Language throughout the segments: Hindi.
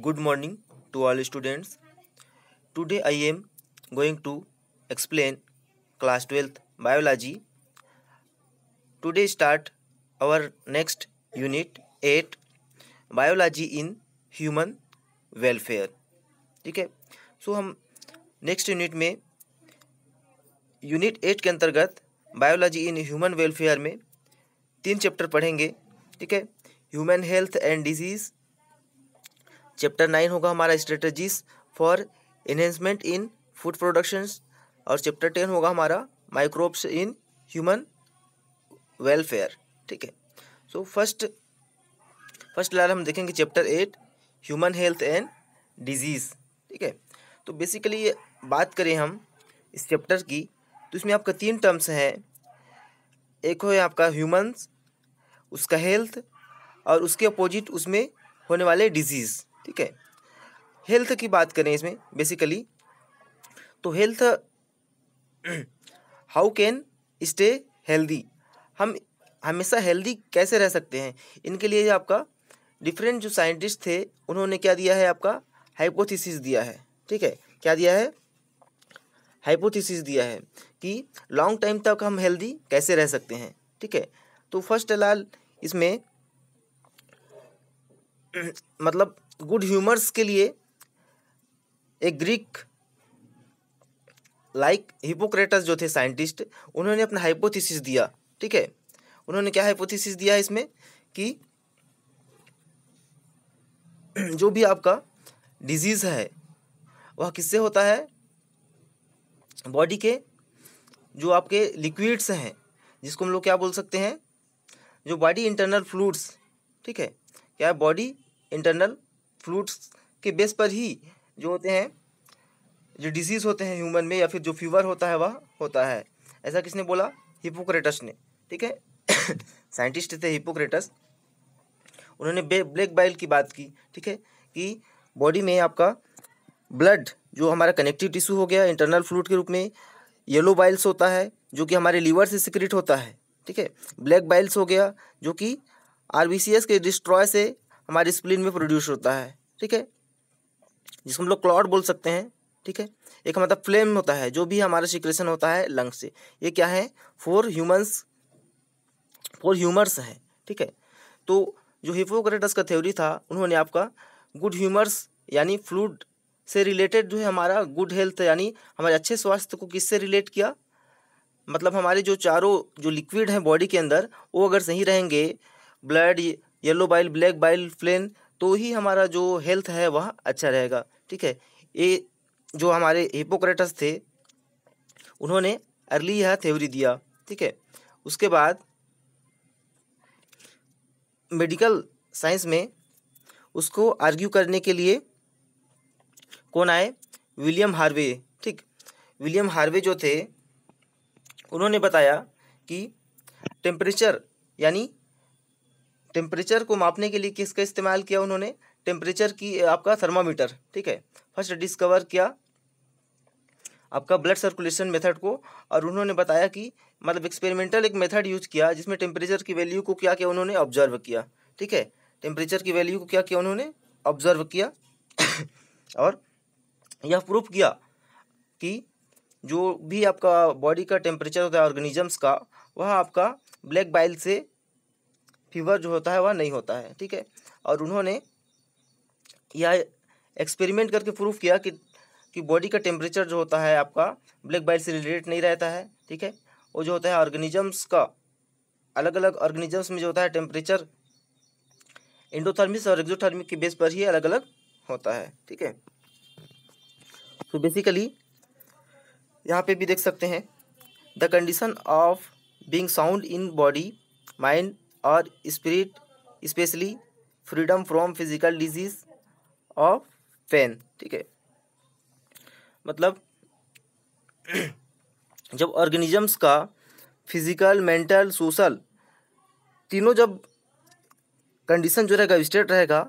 good morning to all students today i am going to explain class 12th biology today start our next unit 8 biology in human welfare ठीक है सो हम नेक्स्ट यूनिट में यूनिट एट के अंतर्गत बायोलॉजी इन ह्यूमन वेलफेयर में तीन चैप्टर पढ़ेंगे ठीक है human health and disease chapter nine होगा हमारा strategies for enhancement in food productions और चैप्टर टेन होगा हमारा माइक्रोब्स इन ह्यूमन वेलफेयर ठीक है सो फर्स्ट फर्स्ट लाल हम देखेंगे chapter eight human health and disease ठीक है तो बेसिकली बात करें हम इस चैप्टर की तो इसमें आपका तीन टर्म्स हैं एक हो आपका ह्यूमंस उसका हेल्थ और उसके अपोजिट उसमें होने वाले डिजीज़ ठीक है हेल्थ की बात करें इसमें बेसिकली तो health how can stay healthy हम हमेशा हेल्दी कैसे रह सकते हैं इनके लिए आपका डिफरेंट जो साइंटिस्ट थे उन्होंने क्या दिया है आपका हाइपोथेसिस दिया है ठीक है क्या दिया है हाइपोथेसिस दिया है कि लॉन्ग टाइम तक हम हेल्दी कैसे रह सकते हैं ठीक है तो फर्स्ट लाल इसमें मतलब गुड ह्यूमर्स के लिए ए ग्रीक लाइक हिपोक्रेटस जो थे साइंटिस्ट उन्होंने अपना हाइपोथेसिस दिया ठीक है उन्होंने क्या हाइपोथेसिस दिया है इसमें कि जो भी आपका डिजीज़ है वह किससे होता है बॉडी के जो आपके लिक्विड्स हैं जिसको हम लोग क्या बोल सकते हैं जो बॉडी इंटरनल फ्लूड्स ठीक है क्या बॉडी इंटरनल फ्लूट्स के बेस पर ही जो होते हैं जो डिजीज़ होते हैं ह्यूमन में या फिर जो फीवर होता है वह होता है ऐसा किसने बोला हिपोक्रेटस ने ठीक है साइंटिस्ट थे हिपोक्रेटस उन्होंने ब्लैक बाइल की बात की ठीक है कि बॉडी में आपका ब्लड जो हमारा कनेक्टिव टिश्यू हो गया इंटरनल फ्लूड के रूप में येलो बाइल्स होता है जो कि हमारे लीवर से सिक्रिट होता है ठीक है ब्लैक बाइल्स हो गया जो कि आर के डिस्ट्रॉय से हमारे स्प्लिन में प्रोड्यूस होता है ठीक है जिसको हम लोग क्लॉट बोल सकते हैं ठीक है एक मतलब फ्लेम होता है जो भी हमारा सिक्रेशन होता है लंग से ये क्या है फोर ह्यूमंस फोर ह्यूमर्स हैं ठीक है तो जो हिपोक्रेटस का थ्योरी था उन्होंने आपका गुड ह्यूमर्स यानी फ्लूड से रिलेटेड जो है हमारा गुड हेल्थ यानी हमारे अच्छे स्वास्थ्य को किससे रिलेट किया मतलब हमारे जो चारों जो लिक्विड हैं बॉडी के अंदर वो अगर सही रहेंगे blood yellow bile black bile phlegm तो ही हमारा जो हेल्थ है वह अच्छा रहेगा ठीक है ये जो हमारे हिपोक्रेटस थे उन्होंने अर्ली यह थ्योरी दिया ठीक है उसके बाद मेडिकल साइंस में उसको आर्ग्यू करने के लिए कौन आए विलियम हार्वे ठीक विलियम हार्वे जो थे उन्होंने बताया कि टेम्परेचर यानी टेम्परेचर को मापने के लिए किसका इस्तेमाल किया उन्होंने टेम्परेचर की आपका थर्मामीटर ठीक है फर्स्ट डिस्कवर किया आपका ब्लड सर्कुलेशन मेथड को और उन्होंने बताया कि मतलब एक्सपेरिमेंटल एक मेथड यूज किया जिसमें टेम्परेचर की वैल्यू को क्या किया उन्होंने ऑब्जर्व किया ठीक है टेम्परेचर की वैल्यू को क्या किया उन्होंने ऑब्जर्व किया और यह प्रूफ किया कि जो भी आपका बॉडी का टेम्परेचर होता है ऑर्गेनिजम्स का वह आपका ब्लैक बाइल से फीवर जो होता है वह नहीं होता है ठीक है और उन्होंने यह एक्सपेरिमेंट करके प्रूफ किया कि कि बॉडी का टेम्परेचर जो होता है आपका ब्लैक बाइल से रिलेटेड नहीं रहता है ठीक है वो जो होता है ऑर्गेनिजम्स का अलग अलग ऑर्गेनिजम्स में जो होता है टेम्परेचर इंडोथर्मिस और एक्जोथर्मिक के बेस पर ही अलग अलग होता है ठीक है तो बेसिकली यहाँ पे भी देख सकते हैं the condition of being sound in body mind और spirit specially freedom from physical disease और पेन ठीक है मतलब जब ऑर्गेनिजम्स का फिजिकल मेंटल सोशल तीनों जब कंडीशन जो रहेगा स्टेट रहेगा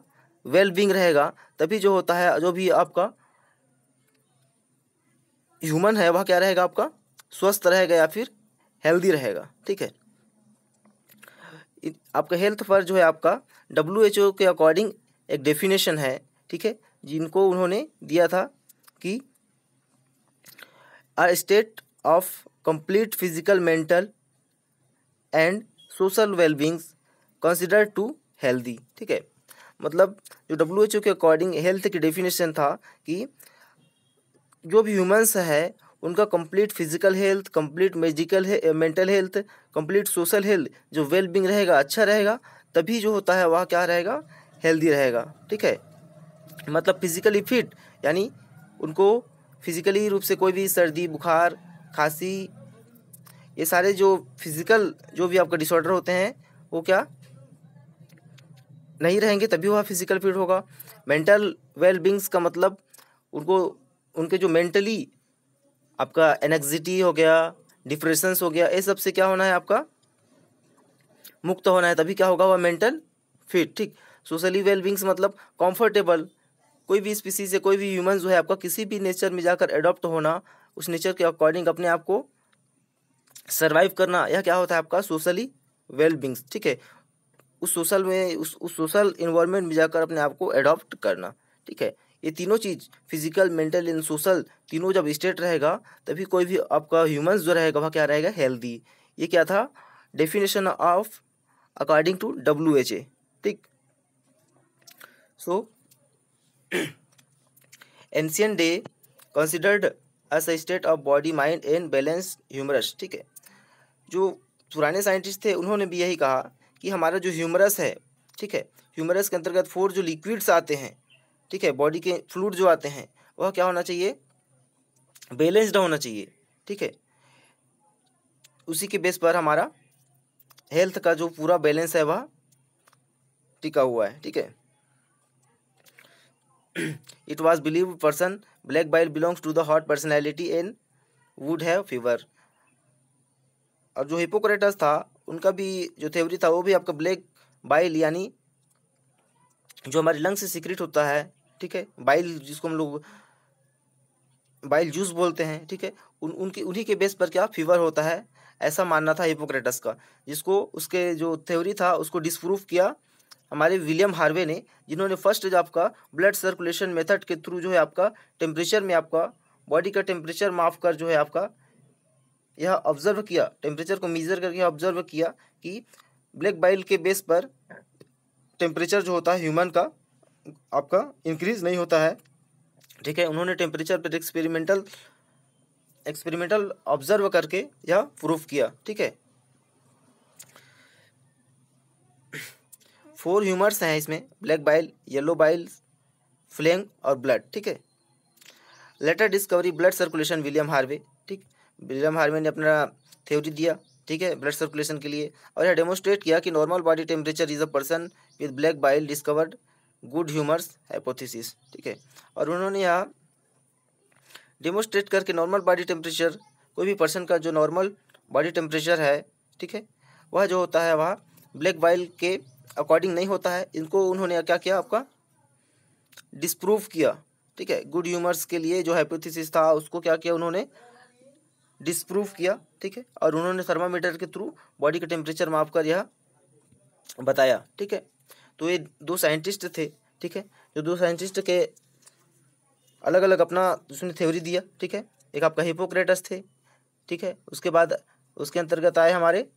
वेल बींग रहेगा तभी जो होता है जो भी आपका ह्यूमन है वह क्या रहेगा आपका स्वस्थ रहेगा या फिर हेल्दी रहेगा ठीक है आपका हेल्थ पर जो है आपका डब्ल्यू एच ओ के अकॉर्डिंग एक डेफिनेशन है ठीक है जिनको उन्होंने दिया था कि are state of complete physical mental and social wellbeings consider to healthy ठीक है मतलब जो डब्ल्यू एच ओ के अकॉर्डिंग हेल्थ की डेफिनेशन था कि जो भी ह्यूमन्स है उनका complete physical health complete magical है mental health complete social health जो बींग रहेगा अच्छा रहेगा तभी जो होता है वह क्या रहेगा हेल्दी रहेगा ठीक है मतलब फिजिकली फिट यानी उनको फिजिकली रूप से कोई भी सर्दी बुखार खांसी ये सारे जो फिजिकल जो भी आपका डिसऑर्डर होते हैं वो क्या नहीं रहेंगे तभी वह फिजिकल फिट होगा मेंटल वेल बींग्स का मतलब उनको उनके जो मेंटली आपका एनेक्जिटी हो गया डिप्रेशंस हो गया ये सब से क्या होना है आपका मुक्त होना है तभी क्या होगा वह मेंटल फिट ठीक सोशली वेलबींग्स मतलब कंफर्टेबल कोई भी स्पीसी से कोई भी ह्यूमन जो है आपका किसी भी नेचर में जाकर एडॉप्ट होना उस नेचर के अकॉर्डिंग अपने आप को सर्वाइव करना यह क्या होता है आपका सोशली वेलबींग्स ठीक है उस सोशल में उस उस सोशल इन्वायरमेंट में जाकर अपने आप को एडॉप्ट करना ठीक है ये तीनों चीज़ फिजिकल मेंटल एंड सोशल तीनों जब स्टेट रहेगा तभी कोई भी आपका ह्यूमंस जो रहेगा वह क्या रहेगा हेल्दी ये क्या था definition of according to W H A ठीक so ancient they considered as a state of body mind and balance humours ठीक है जो पुराने साइंटिस्ट थे उन्होंने भी यही कहा कि हमारा जो ह्यूमरस है ठीक है ह्यूमरस के अंतर्गत फोर जो लिक्विड्स आते हैं ठीक है बॉडी के फ्लूड जो आते हैं वह क्या होना चाहिए बैलेंस्ड होना चाहिए ठीक है उसी के बेस पर हमारा हेल्थ का जो पूरा बैलेंस है वह टिका हुआ है ठीक है it was believe person black bile belongs to the hot personality and would have fever और जो हिपोक्रेटस था उनका भी जो थ्योरी था वो भी आपका ब्लैक बाइल यानी जो हमारे लंग से सिक्रेट होता है ठीक है बाइल जिसको हम लोग बाइल जूस बोलते हैं ठीक है उन उनके उन्हीं के बेस पर क्या फीवर होता है ऐसा मानना था हिपोक्रेटस का जिसको उसके जो थ्योरी था उसको डिसप्रूव किया हमारे विलियम हार्वे ने जिन्होंने फर्स्ट जो आपका ब्लड सर्कुलेशन मेथड के थ्रू जो है आपका टेम्परेचर में आपका बॉडी का टेम्परेचर माफ कर जो है आपका यह ऑब्जर्व किया टेम्परेचर को मेजर करके ऑब्जर्व किया कि ब्लैक बाइल के बेस पर टेम्परेचर जो होता है ह्यूमन का आपका इंक्रीज नहीं होता है ठीक है उन्होंने टेम्परेचर पर एक्सपेरिमेंटल एक्सपेरिमेंटल ऑब्जर्व करके यह प्रूफ किया ठीक है फोर ह्यूमर्स हैं इसमें black bile yellow bile phlegm और ब्लड ठीक है later discovery blood circulation William Harvey ठीक विलियम हार्वे ने अपना थ्योरी दिया ठीक है ब्लड सर्कुलेशन के लिए और यह डेमोस्ट्रेट किया कि normal body temperature is a person with black bile discovered good humours hypothesis ठीक है और उन्होंने यहाँ डेमोस्ट्रेट करके नॉर्मल बॉडी टेम्परेचर कोई भी पर्सन का जो नॉर्मल बॉडी टेम्परेचर है ठीक है वह जो होता है वह ब्लैक बाइल के अकॉर्डिंग नहीं होता है इनको उन्होंने क्या किया आपका डिस्प्रूव किया ठीक है गुड ह्यूमर्स के लिए जो हाइपोथिस था उसको क्या किया उन्होंने डिस्प्रूव किया ठीक है और उन्होंने थर्मामीटर के थ्रू बॉडी का टेम्परेचर माप कर यह बताया ठीक है तो ये दो साइंटिस्ट थे ठीक है जो दो साइंटिस्ट के अलग अलग अपना उसने थ्योरी दिया ठीक है एक आपका हिपोक्रेटस थे ठीक है उसके बाद उसके अंतर्गत आए हमारे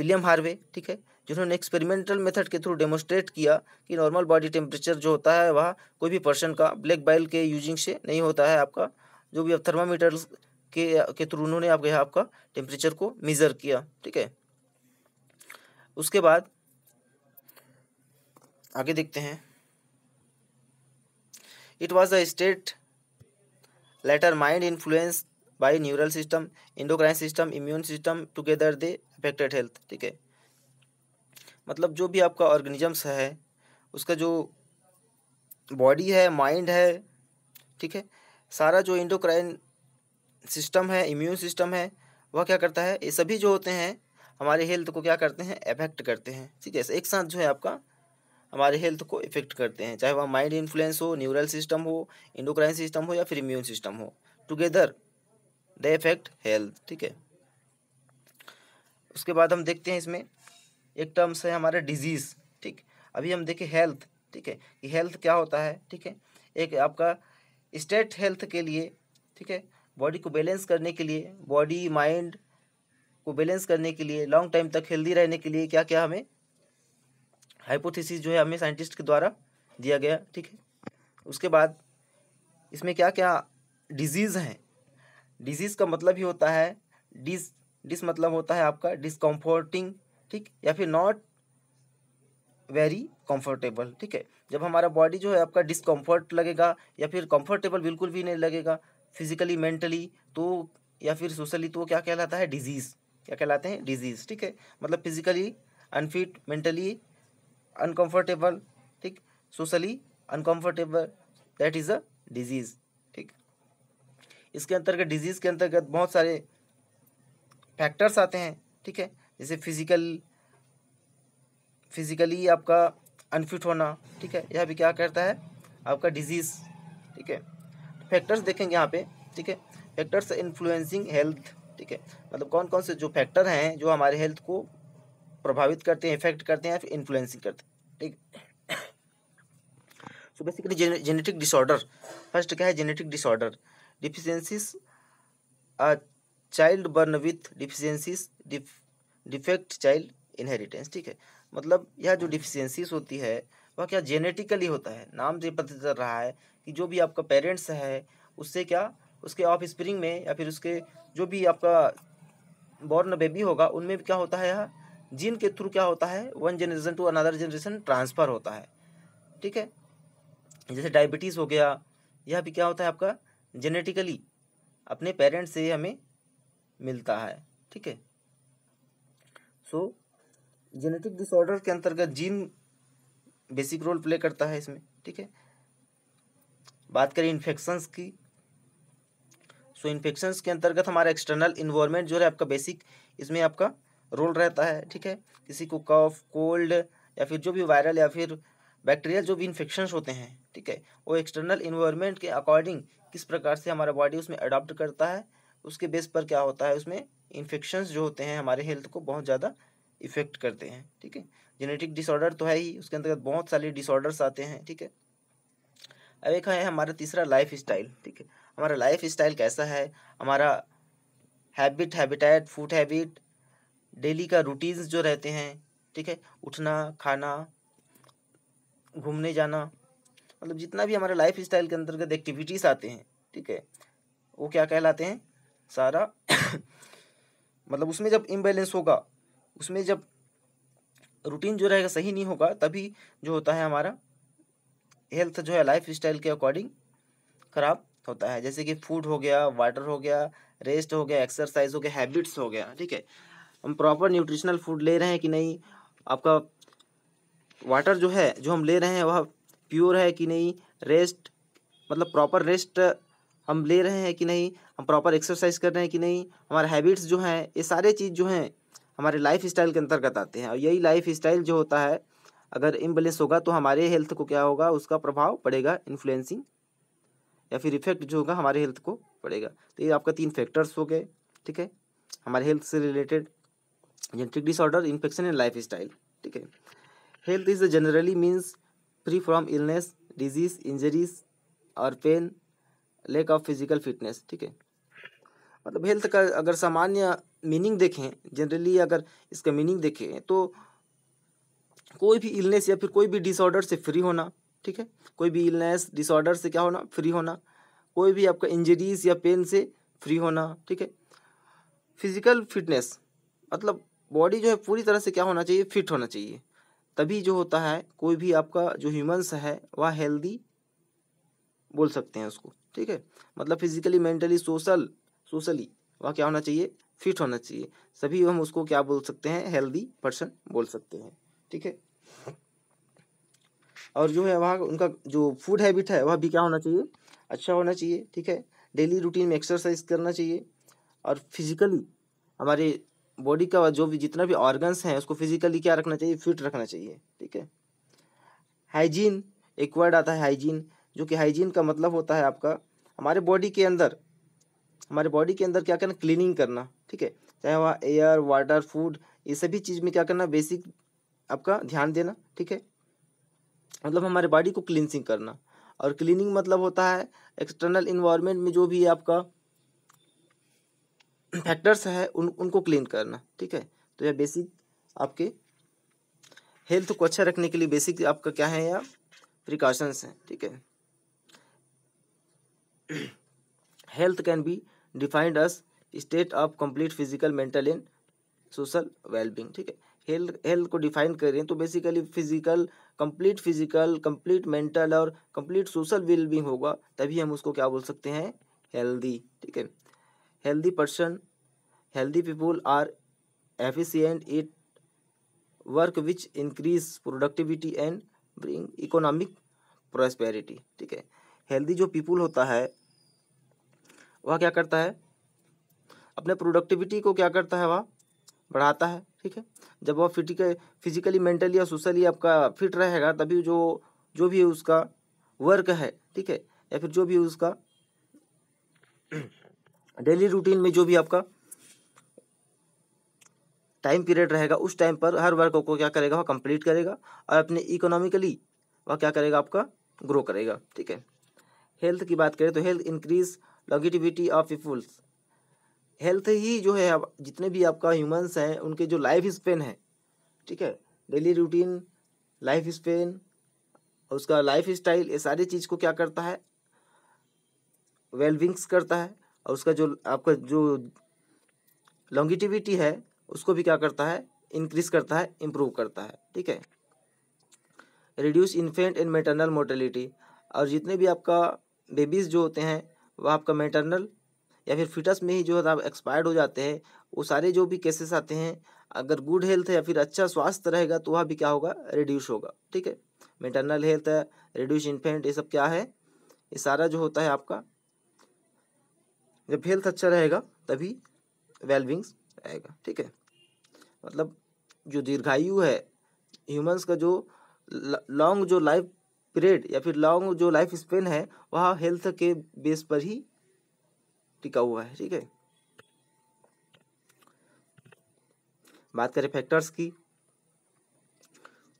विलियम हार्वे ठीक है जिन्होंने एक्सपेरिमेंटल मेथड के थ्रू डेमोस्ट्रेट किया कि नॉर्मल बॉडी टेम्परेचर जो होता है वह कोई भी पर्सन का ब्लैक बाइल के यूजिंग से नहीं होता है आपका जो भी अब थर्मामीटर के के थ्रू उन्होंने आप गया आपका टेम्परेचर को मेज़र किया ठीक है उसके बाद आगे देखते हैं it was the state later mind influence by neural system endocrine system immune system together they affected health ठीक है मतलब जो भी आपका ऑर्गेनिजम्स है उसका जो बॉडी है माइंड है ठीक है सारा जो इंडोक्राइन सिस्टम है इम्यून सिस्टम है वह क्या करता है ये सभी जो होते हैं हमारे हेल्थ को क्या करते हैं इफेक्ट करते हैं ठीक है एक साथ जो है आपका हमारे हेल्थ को इफेक्ट करते हैं चाहे वह माइंड इन्फ्लुएंस हो न्यूरल सिस्टम हो इंडोक्राइन सिस्टम हो या फिर इम्यून सिस्टम हो टुगेदर द इफेक्ट हेल्थ ठीक है उसके बाद हम देखते हैं इसमें एक टर्म्स है हमारा डिजीज़ ठीक अभी हम देखें हेल्थ ठीक है कि हेल्थ क्या होता है ठीक है एक आपका स्टेट हेल्थ के लिए ठीक है बॉडी को बैलेंस करने के लिए बॉडी माइंड को बैलेंस करने के लिए लॉन्ग टाइम तक हेल्दी रहने के लिए क्या क्या हमें हाइपोथेसिस जो है हमें साइंटिस्ट के द्वारा दिया गया ठीक है उसके बाद इसमें क्या क्या डिजीज़ हैं डिजीज़ का मतलब ही होता है डिस डिस मतलब होता है आपका डिसकम्फर्टिंग ठीक या फिर नॉट वेरी कंफर्टेबल ठीक है जब हमारा बॉडी जो है आपका डिसकम्फर्ट लगेगा या फिर कंफर्टेबल बिल्कुल भी नहीं लगेगा फिजिकली मेंटली तो या फिर सोशली तो क्या कहलाता है डिजीज़ क्या कहलाते हैं डिजीज़ ठीक है मतलब फिजिकली अनफिट मेंटली अनकम्फर्टेबल ठीक socially uncomfortable that is a disease ठीक इसके अंतर्गत डिजीज़ के अंतर्गत बहुत सारे फैक्टर्स आते हैं ठीक है जैसे फिजिकल फिजिकली आपका अनफिट होना ठीक है यह भी क्या करता है आपका डिजीज़ ठीक है फैक्टर्स देखेंगे यहाँ पे ठीक है फैक्टर्स इन्फ्लुएंसिंग हेल्थ ठीक है मतलब कौन कौन से जो फैक्टर हैं जो हमारे हेल्थ को प्रभावित करते हैं इफेक्ट करते हैं या इन्फ्लुएंसिंग करते हैं ठीक so basically genetic disorder first क्या है genetic disorder deficiencies child born with deficiencies defect child inheritance ठीक है मतलब यह जो डिफिशेंसीज होती है वह क्या जेनेटिकली होता है नाम से पता चल रहा है कि जो भी आपका पेरेंट्स है उससे क्या उसके ऑफ स्प्रिंग में या फिर उसके जो भी आपका बॉर्न बेबी होगा उनमें भी क्या होता है यह जीन के थ्रू क्या होता है one generation to another generation transfer होता है ठीक है जैसे डायबिटीज़ हो गया यह भी क्या होता है आपका जेनेटिकली अपने पेरेंट्स से हमें मिलता है ठीक है सो जेनेटिक डिसऑर्डर के अंतर्गत जीन बेसिक रोल प्ले करता है इसमें ठीक है बात करें इन्फेक्शंस की सो so, इन्फेक्शंस के अंतर्गत हमारा एक्सटर्नल इन्वायरमेंट जो है आपका बेसिक इसमें आपका रोल रहता है ठीक है किसी को कफ कोल्ड या फिर जो भी वायरल या फिर बैक्टीरियल जो भी इन्फेक्शंस होते हैं ठीक है वो एक्सटर्नल इन्वायरमेंट के अकॉर्डिंग किस प्रकार से हमारा बॉडी उसमें अडॉप्ट करता है उसके बेस पर क्या होता है उसमें इन्फेक्शंस जो होते हैं हमारे हेल्थ को बहुत ज़्यादा इफेक्ट करते हैं ठीक है जेनेटिक डिसऑर्डर तो है ही उसके अंतर्गत बहुत सारे डिसऑर्डर्स आते हैं ठीक है अब एक है हमारा तीसरा लाइफ स्टाइल ठीक है हमारा लाइफ स्टाइल कैसा है हमारा habit habitat food habit daily का रूटीन्स जो रहते हैं ठीक है उठना खाना घूमने जाना मतलब जितना भी हमारे लाइफ स्टाइल के अंतर्गत एक्टिविटीज़ आते हैं ठीक है वो क्या कहलाते हैं सारा मतलब उसमें जब इम्बेलेंस होगा उसमें जब रूटीन जो रहेगा सही नहीं होगा तभी जो होता है हमारा हेल्थ जो है लाइफ स्टाइल के अकॉर्डिंग खराब होता है जैसे कि फूड हो गया वाटर हो गया रेस्ट हो गया एक्सरसाइज हो गया हैबिट्स हो गया ठीक है हम प्रॉपर न्यूट्रिशनल फूड ले रहे हैं कि नहीं आपका वाटर जो है जो हम ले रहे हैं वह प्योर है कि नहीं रेस्ट मतलब प्रॉपर रेस्ट हम ले रहे हैं कि नहीं हम प्रॉपर एक्सरसाइज कर रहे हैं कि नहीं हमारे हैबिट्स जो हैं ये सारे चीज़ जो हैं हमारे लाइफ स्टाइल के अंतर्गत आते हैं और यही लाइफ स्टाइल जो होता है अगर इम्बलेंस होगा तो हमारे हेल्थ को क्या होगा उसका प्रभाव पड़ेगा इन्फ्लुएंसिंग या फिर इफेक्ट जो होगा हमारे हेल्थ को पड़ेगा तो ये आपका तीन फैक्टर्स हो गए ठीक है हमारे हेल्थ से related genetic disorder infection and life style ठीक है health is generally means free from illness disease injuries और pain lack of physical fitness ठीक है मतलब हेल्थ का अगर सामान्य मीनिंग देखें जनरली अगर इसका मीनिंग देखें तो कोई भी इलनेस या फिर कोई भी डिसऑर्डर से फ्री होना ठीक है कोई भी इलनेस डिसऑर्डर से क्या होना फ्री होना कोई भी आपका इंजरीज या पेन से फ्री होना ठीक है फिजिकल फिटनेस मतलब बॉडी जो है पूरी तरह से क्या होना चाहिए फिट होना चाहिए तभी जो होता है कोई भी आपका जो ह्यूमन्स है वह हेल्दी बोल सकते हैं उसको ठीक है मतलब फिजिकली मेंटली सोशल सोशली वह क्या होना चाहिए फिट होना चाहिए सभी हम उसको क्या बोल सकते हैं हेल्दी पर्सन बोल सकते हैं ठीक है और जो है वहाँ उनका जो फूड हैबिट है वह भी क्या होना चाहिए अच्छा होना चाहिए ठीक है डेली रूटीन में एक्सरसाइज करना चाहिए और फिजिकली हमारे बॉडी का जो भी जितना भी ऑर्गन्स हैं उसको फिजिकली क्या रखना चाहिए फिट रखना चाहिए ठीक है हाइजीन एक वर्ड आता है हाइजीन जो कि हाइजीन का मतलब होता है आपका हमारे बॉडी के अंदर हमारे बॉडी के अंदर क्या करना क्लीनिंग करना ठीक है चाहे वह एयर वाटर फूड ये सभी चीज़ में क्या करना बेसिक आपका ध्यान देना ठीक है मतलब हमारे बॉडी को क्लिनसिंग करना और क्लीनिंग मतलब होता है एक्सटर्नल इन्वायरमेंट में जो भी आपका फैक्टर्स है उन उनको क्लीन करना ठीक है तो यह बेसिक आपके हेल्थ को अच्छा रखने के लिए बेसिक आपका क्या है या प्रिकॉशंस हैं ठीक है health can be defined as state of complete physical mental and social wellbeing ठीक है हेल्थ हेल्थ को डिफाइन करें तो basically physical complete physical complete mental और कंप्लीट सोशल विल भी होगा तभी हम उसको क्या बोल सकते हैं हेल्दी ठीक है healthy person healthy people are efficient it work which increase productivity and bring economic prosperity ठीक है हेल्दी जो पीपुल होता है वह क्या करता है अपने प्रोडक्टिविटी को क्या करता है वह बढ़ाता है ठीक है जब वह फिटिक फिजिकली मेंटली या सोशली आपका फिट रहेगा तभी जो जो भी उसका वर्क है ठीक है या फिर जो भी उसका डेली रूटीन में जो भी आपका टाइम पीरियड रहेगा उस टाइम पर हर वर्क को क्या करेगा वह कंप्लीट करेगा और अपने इकोनॉमिकली वह क्या करेगा आपका ग्रो करेगा ठीक है हेल्थ की बात करें तो health increase longevity of peoples health ही जो है जितने भी आपका ह्यूमंस हैं उनके जो लाइफ स्पेन है ठीक है डेली रूटीन लाइफ स्पेन उसका लाइफ स्टाइल ये सारी चीज़ को क्या करता है वेलविंग्स करता है और उसका जो आपका जो लॉन्गिटिविटी है उसको भी क्या करता है इंक्रीज करता है इम्प्रूव करता है ठीक है reduce infant and maternal mortality और जितने भी आपका बेबीज़ जो होते हैं वह आपका मेटरनल या फिर फिटस में ही जो है एक्सपायर्ड हो जाते हैं वो सारे जो भी केसेस आते हैं अगर गुड हेल्थ है या फिर अच्छा स्वास्थ्य रहेगा तो वह भी क्या होगा रिड्यूस होगा ठीक है मेटरनल हेल्थ है रिड्यूस इन्फेंट ये सब क्या है ये सारा जो होता है आपका जब हेल्थ अच्छा रहेगा तभी वेलविंग्स रहेगा ठीक है मतलब जो दीर्घायु है ह्यूमंस का जो लॉन्ग जो लाइफ पीरियड या फिर लॉन्ग जो लाइफ स्पेन है वह हेल्थ के बेस पर ही टिका हुआ है ठीक है बात करें फैक्टर्स की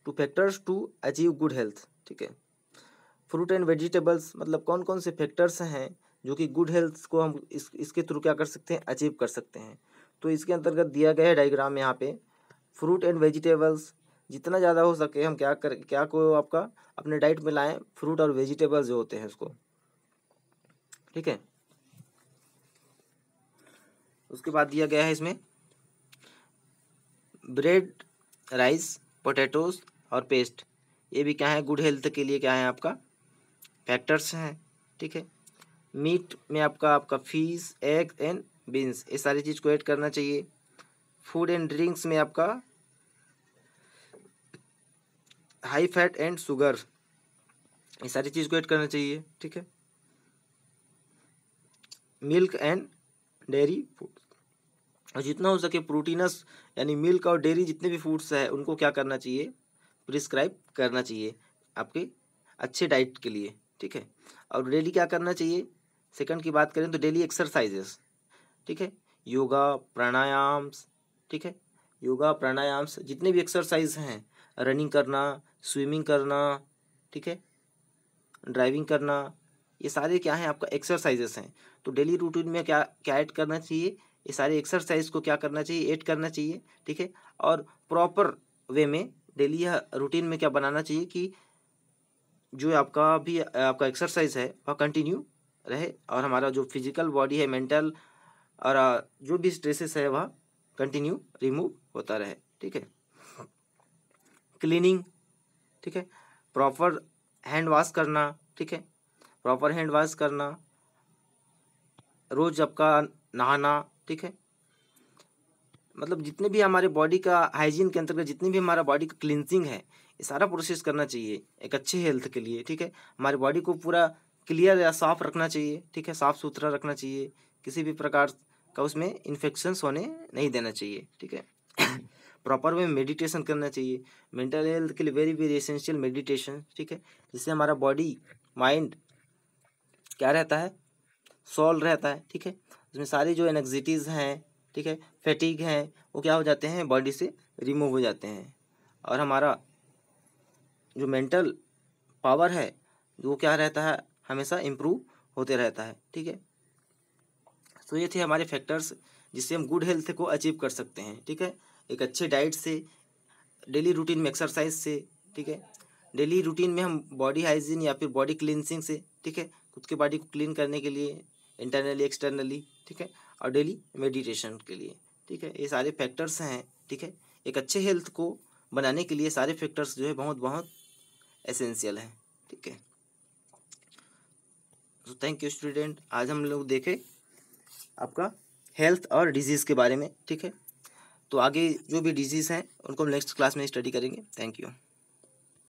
two factors to achieve good health ठीक है फ्रूट एंड वेजिटेबल्स मतलब कौन कौन से फैक्टर्स हैं जो कि गुड हेल्थ को हम इस इसके थ्रू क्या कर सकते हैं अचीव कर सकते हैं तो इसके अंतर्गत दिया गया है डायग्राम यहाँ पे फ्रूट एंड वेजिटेबल्स जितना ज़्यादा हो सके हम क्या कर क्या को आपका अपने डाइट में लाएं फ्रूट और वेजिटेबल्स जो होते हैं उसको ठीक है उसके बाद दिया गया है इसमें ब्रेड राइस पोटैटोस और पेस्ट ये भी क्या है गुड हेल्थ के लिए क्या है आपका फैक्टर्स हैं ठीक है मीट में आपका आपका फीस एग एंड बीन्स ये सारी चीज़ को ऐड करना चाहिए फूड एंड ड्रिंक्स में आपका हाई फैट एंड शुगर ये सारी चीज़ को ऐड करना चाहिए ठीक है मिल्क एंड डेयरी फूड और जितना हो सके प्रोटीनस यानी मिल्क और डेयरी जितने भी फूड्स हैं उनको क्या करना चाहिए प्रिस्क्राइब करना चाहिए आपके अच्छे डाइट के लिए ठीक है और डेली क्या करना चाहिए सेकंड की बात करें तो डेली एक्सरसाइजेस ठीक है योगा प्राणायाम्स ठीक है योगा प्राणायाम्स जितने भी एक्सरसाइज हैं रनिंग करना स्विमिंग करना ठीक है ड्राइविंग करना ये सारे क्या हैं आपका एक्सरसाइजेस हैं तो डेली रूटीन में क्या क्या ऐड करना चाहिए ये सारी एक्सरसाइज को क्या करना चाहिए ऐड करना चाहिए ठीक है और प्रॉपर वे में डेली यह रूटीन में क्या बनाना चाहिए कि जो आपका भी आपका एक्सरसाइज है वह कंटिन्यू रहे और हमारा जो फिजिकल बॉडी है मेंटल और जो भी स्ट्रेसेस है वह कंटिन्यू रिमूव होता रहे ठीक है क्लीनिंग ठीक है प्रॉपर हैंड वॉश करना ठीक है प्रॉपर हैंड वॉश करना रोज आपका नहाना ठीक है मतलब जितने भी हमारे बॉडी का हाइजीन के अंतर्गत जितनी भी हमारा बॉडी का क्लिनजिंग है ये सारा प्रोसेस करना चाहिए एक अच्छे हेल्थ के लिए ठीक है हमारे बॉडी को पूरा क्लियर या साफ़ रखना चाहिए ठीक है साफ़ सुथरा रखना चाहिए किसी भी प्रकार का उसमें इन्फेक्शंस होने नहीं देना चाहिए ठीक है प्रॉपर वे मेडिटेशन करना चाहिए मेंटल हेल्थ के लिए वेरी वेरी एसेंशियल मेडिटेशन ठीक है जिससे हमारा बॉडी माइंड क्या रहता है सॉल्व रहता है ठीक है उसमें सारी जो एनर्जिटीज हैं ठीक है फैटीग हैं वो क्या हो जाते हैं बॉडी से रिमूव हो जाते हैं और हमारा जो मेंटल पावर है वो क्या रहता है हमेशा इम्प्रूव होते रहता है ठीक है तो ये थे हमारे फैक्टर्स जिससे हम गुड हेल्थ को अचीव कर सकते हैं ठीक है एक अच्छे डाइट से डेली रूटीन में एक्सरसाइज से ठीक है डेली रूटीन में हम बॉडी हाइजीन या फिर बॉडी क्लिनसिंग से ठीक है खुद के बॉडी को क्लीन करने के लिए इंटरनली एक्सटर्नली ठीक है और डेली मेडिटेशन के लिए ठीक है ये सारे फैक्टर्स हैं ठीक है एक अच्छे हेल्थ को बनाने के लिए सारे फैक्टर्स जो है बहुत बहुत एसेंशियल हैं ठीक है तो थैंक यू स्टूडेंट आज हम लोग देखें आपका हेल्थ और डिजीज़ के बारे में ठीक है तो आगे जो भी डिजीज़ हैं उनको हम नेक्स्ट क्लास में स्टडी करेंगे थैंक यू